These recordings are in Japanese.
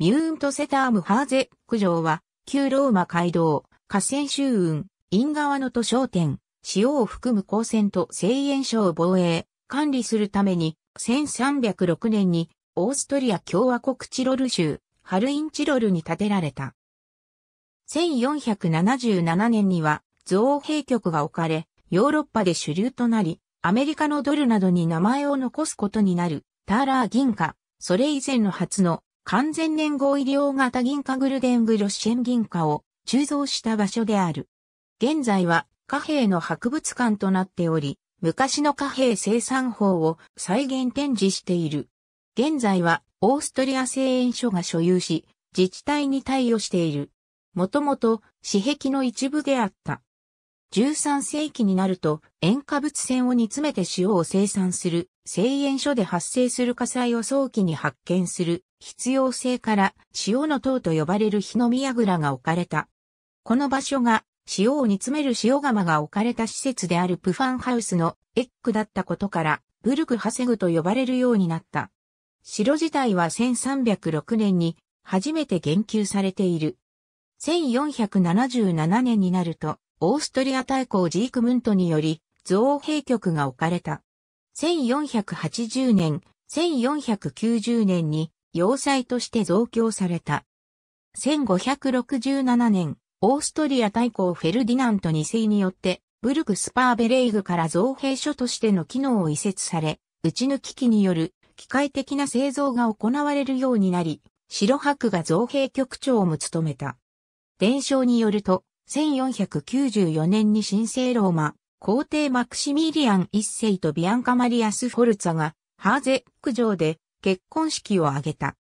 ミューントセタームハーゼク城は、旧ローマ街道、河川周運、ン川の都商店、塩を含む高専と製塩所を防衛、管理するために、1306年に、オーストリア共和国チロル州、ハルインチロルに建てられた。1477年には、造幣局が置かれ、ヨーロッパで主流となり、アメリカのドルなどに名前を残すことになる、ターラー銀貨、それ以前の初の完全連合医療型銀貨グルデングロッシェン銀貨を鋳造した場所である。現在は貨幣の博物館となっており、昔の貨幣生産法を再現展示している。現在はオーストリア製円所が所有し、自治体に対応している。もともと、私壁の一部であった。13世紀になると塩化物線を煮詰めて塩を生産する製塩所で発生する火災を早期に発見する必要性から塩の塔と呼ばれる火の宮倉が置かれた。この場所が塩を煮詰める塩釜が置かれた施設であるプファンハウスのエッグだったことからブルクハセグと呼ばれるようになった。城自体は1306年に初めて言及されている。1477年になるとオーストリア大公ジークムントにより、造幣局が置かれた。1480年、1490年に要塞として増強された。1567年、オーストリア大公フェルディナント2世によって、ブルクスパーベレイグから造幣所としての機能を移設され、打ち抜き機による機械的な製造が行われるようになり、白白が造幣局長も務めた。伝承によると、1494年に神聖ローマ、皇帝マクシミリアン一世とビアンカ・マリアス・フォルツァが、ハーゼック城で結婚式を挙げた。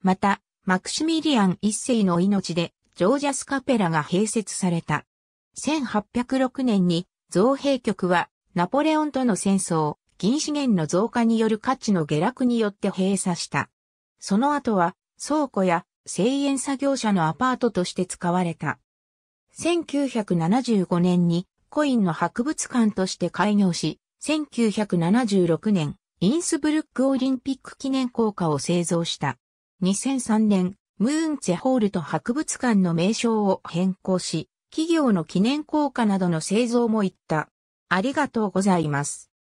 また、マクシミリアン一世の命で、ジョージャス・カペラが併設された。1806年に、造幣局は、ナポレオンとの戦争、銀資源の増加による価値の下落によって閉鎖した。その後は、倉庫や、製塩作業者のアパートとして使われた。1975年にコインの博物館として開業し、1976年、インスブルックオリンピック記念硬貨を製造した。2003年、ムーンツェホールと博物館の名称を変更し、企業の記念硬貨などの製造も行った。ありがとうございます。